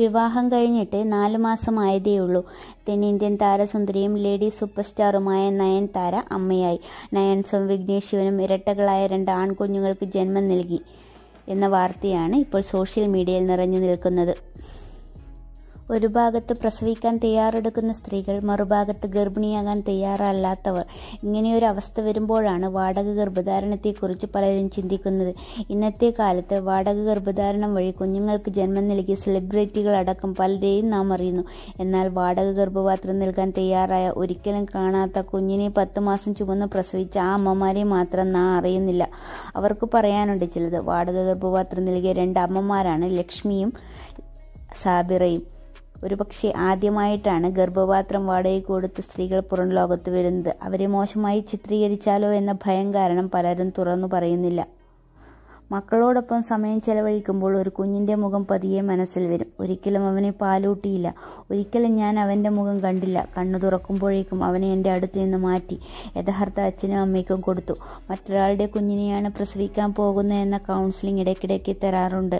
വിവാഹം കഴിഞ്ഞിട്ട് നാലു മാസമായതേയുള്ളൂ തെന്നിന്ത്യൻ താരസുന്ദരിയും ലേഡി സൂപ്പർ സ്റ്റാറുമായ നയൻതാര അമ്മയായി നയൻസും വിഘ്നേഷ് ശിവനും ഇരട്ടകളായ രണ്ട് ആൺകുഞ്ഞുങ്ങൾക്ക് ജന്മം നൽകി എന്ന വാർത്തയാണ് ഇപ്പോൾ സോഷ്യൽ മീഡിയയിൽ നിറഞ്ഞു നിൽക്കുന്നത് ഒരു ഭാഗത്ത് പ്രസവിക്കാൻ തയ്യാറെടുക്കുന്ന സ്ത്രീകൾ മറുഭാഗത്ത് ഗർഭിണിയാകാൻ തയ്യാറല്ലാത്തവർ ഇങ്ങനെയൊരു അവസ്ഥ വരുമ്പോഴാണ് വാടക ഗർഭധാരണത്തെക്കുറിച്ച് പലരും ചിന്തിക്കുന്നത് ഇന്നത്തെ കാലത്ത് വാടക ഗർഭധാരണം വഴി കുഞ്ഞുങ്ങൾക്ക് ജന്മം നൽകിയ സെലിബ്രിറ്റികളടക്കം പലരെയും നാം അറിയുന്നു എന്നാൽ വാടക ഗർഭപാത്രം നൽകാൻ തയ്യാറായ ഒരിക്കലും കാണാത്ത കുഞ്ഞിനെ പത്ത് മാസം ചുമന്ന് പ്രസവിച്ച ആ അമ്മമാരെ മാത്രം നാം അറിയുന്നില്ല അവർക്ക് പറയാനുണ്ട് ചിലത് വാടക ഗർഭപാത്രം നൽകിയ രണ്ട് അമ്മമാരാണ് ലക്ഷ്മിയും സാബിറയും പക്ഷേ ആദ്യമായിട്ടാണ് ഗർഭപാത്രം വാടകയ്ക്ക് കൊടുത്ത് സ്ത്രീകൾ പുറം ലോകത്ത് വരുന്നത് അവരെ മോശമായി ചിത്രീകരിച്ചാലോ എന്ന ഭയം കാരണം പലരും തുറന്നു പറയുന്നില്ല മക്കളോടൊപ്പം സമയം ചെലവഴിക്കുമ്പോൾ ഒരു കുഞ്ഞിൻ്റെ മുഖം പതിയെ മനസ്സിൽ വരും ഒരിക്കലും അവനെ പാലൂട്ടിയില്ല ഒരിക്കലും ഞാൻ അവൻ്റെ മുഖം കണ്ടില്ല കണ്ണു തുറക്കുമ്പോഴേക്കും അവനെ എൻ്റെ അടുത്ത് നിന്ന് മാറ്റി യഥാർത്ഥ അച്ഛനും അമ്മയ്ക്കും കൊടുത്തു മറ്റൊരാളുടെ കുഞ്ഞിനെയാണ് പ്രസവിക്കാൻ പോകുന്നതെന്ന എന്ന കൗൺസിലിംഗ് ഇടയ്ക്കിടയ്ക്ക് തരാറുണ്ട്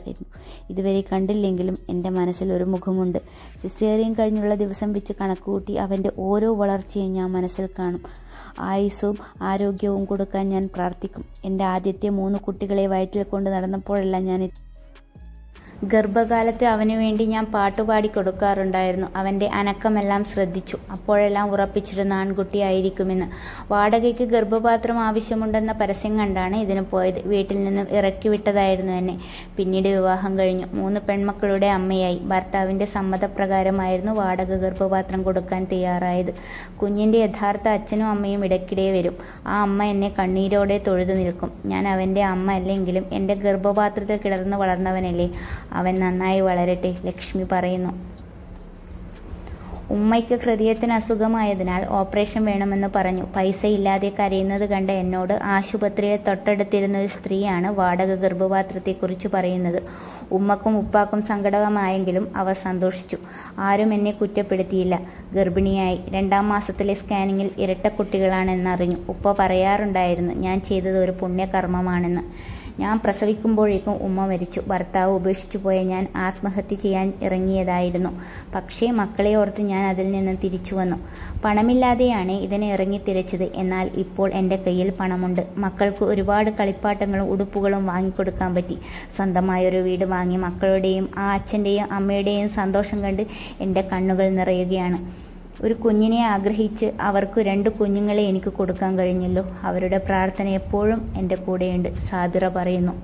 ഇതുവരെ കണ്ടില്ലെങ്കിലും എൻ്റെ മനസ്സിൽ ഒരു മുഖമുണ്ട് സിസേറിയൻ കഴിഞ്ഞുള്ള ദിവസം വെച്ച് കണക്കുകൂട്ടി അവൻ്റെ ഓരോ വളർച്ചയും ഞാൻ മനസ്സിൽ കാണും ആയുസ്സും ആരോഗ്യവും കൊടുക്കാൻ ഞാൻ പ്രാർത്ഥിക്കും എൻ്റെ ആദ്യത്തെ മൂന്ന് കുട്ടികളെ വയറ്റിൽ കൊണ്ട് നടന്നപ്പോഴെല്ലാം ഞാൻ ഗർഭകാലത്ത് അവന് വേണ്ടി ഞാൻ പാട്ടുപാടി കൊടുക്കാറുണ്ടായിരുന്നു അവൻ്റെ അനക്കമെല്ലാം ശ്രദ്ധിച്ചു അപ്പോഴെല്ലാം ഉറപ്പിച്ചിരുന്ന ആൺകുട്ടിയായിരിക്കുമെന്ന് വാടകയ്ക്ക് ഗർഭപാത്രം ആവശ്യമുണ്ടെന്ന പരസ്യം കണ്ടാണ് ഇതിന് പോയത് വീട്ടിൽ നിന്നും ഇറക്കി വിട്ടതായിരുന്നു എന്നെ പിന്നീട് വിവാഹം കഴിഞ്ഞു മൂന്ന് പെൺമക്കളുടെ അമ്മയായി ഭർത്താവിൻ്റെ സമ്മതപ്രകാരമായിരുന്നു വാടക ഗർഭപാത്രം കൊടുക്കാൻ തയ്യാറായത് കുഞ്ഞിൻ്റെ യഥാർത്ഥ അച്ഛനും അമ്മയും ഇടയ്ക്കിടെ വരും ആ അമ്മ എന്നെ കണ്ണീരോടെ തൊഴുതു നിൽക്കും ഞാൻ അവൻ്റെ അമ്മ അല്ലെങ്കിലും എൻ്റെ ഗർഭപാത്രത്തിൽ കിടന്ന് വളർന്നവനല്ലേ അവൻ നന്നായി വളരട്ടെ ലക്ഷ്മി പറയുന്നു ഉമ്മയ്ക്ക് ഹൃദയത്തിന് അസുഖമായതിനാൽ ഓപ്പറേഷൻ വേണമെന്ന് പറഞ്ഞു പൈസ ഇല്ലാതെ കരയുന്നത് കണ്ട എന്നോട് ആശുപത്രിയെ തൊട്ടടുത്തിരുന്ന ഒരു സ്ത്രീയാണ് വാടക ഗർഭപാത്രത്തെക്കുറിച്ച് പറയുന്നത് ഉമ്മക്കും ഉപ്പാക്കും സങ്കടമായെങ്കിലും അവർ സന്തോഷിച്ചു ആരും എന്നെ കുറ്റപ്പെടുത്തിയില്ല ഗർഭിണിയായി രണ്ടാം മാസത്തിലെ സ്കാനിങ്ങിൽ ഇരട്ട കുട്ടികളാണെന്നറിഞ്ഞു ഉപ്പ പറയാറുണ്ടായിരുന്നു ഞാൻ ചെയ്തത് ഒരു പുണ്യകർമ്മമാണെന്ന് ഞാൻ പ്രസവിക്കുമ്പോഴേക്കും ഉമ്മ മരിച്ചു ഭർത്താവ് ഉപേക്ഷിച്ചു പോയ ഞാൻ ആത്മഹത്യ ചെയ്യാൻ ഇറങ്ങിയതായിരുന്നു പക്ഷേ മക്കളെ ഓർത്ത് ഞാൻ അതിൽ നിന്ന് തിരിച്ചു വന്നു പണമില്ലാതെയാണ് ഇതിനെ തിരച്ചത് എന്നാൽ ഇപ്പോൾ എൻ്റെ കയ്യിൽ പണമുണ്ട് മക്കൾക്ക് ഒരുപാട് കളിപ്പാട്ടങ്ങളും ഉടുപ്പുകളും വാങ്ങിക്കൊടുക്കാൻ പറ്റി സ്വന്തമായൊരു വീട് വാങ്ങി മക്കളുടെയും ആ അച്ഛൻ്റെയും അമ്മയുടെയും സന്തോഷം കണ്ട് എൻ്റെ കണ്ണുകൾ നിറയുകയാണ് ഒരു കുഞ്ഞിനെ ആഗ്രഹിച്ച് അവർക്ക് രണ്ട് കുഞ്ഞുങ്ങളെ എനിക്ക് കൊടുക്കാൻ കഴിഞ്ഞല്ലോ അവരുടെ പ്രാർത്ഥന എപ്പോഴും എൻ്റെ കൂടെയുണ്ട് സാബിറ പറയുന്നു